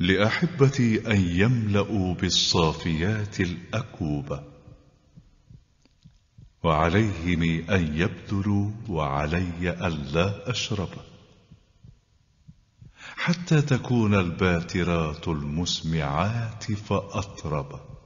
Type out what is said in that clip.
لأحبتي أن يملأوا بالصافيات الأكوبة وعليهم أن يبذلوا وعلي ألا أشرب حتى تكون الباترات المسمعات فأطرب